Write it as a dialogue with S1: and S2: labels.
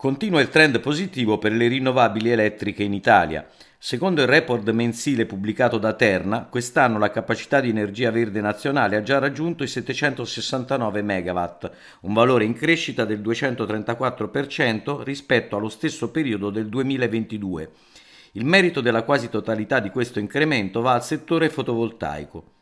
S1: Continua il trend positivo per le rinnovabili elettriche in Italia. Secondo il report mensile pubblicato da Terna, quest'anno la capacità di energia verde nazionale ha già raggiunto i 769 MW, un valore in crescita del 234% rispetto allo stesso periodo del 2022. Il merito della quasi totalità di questo incremento va al settore fotovoltaico.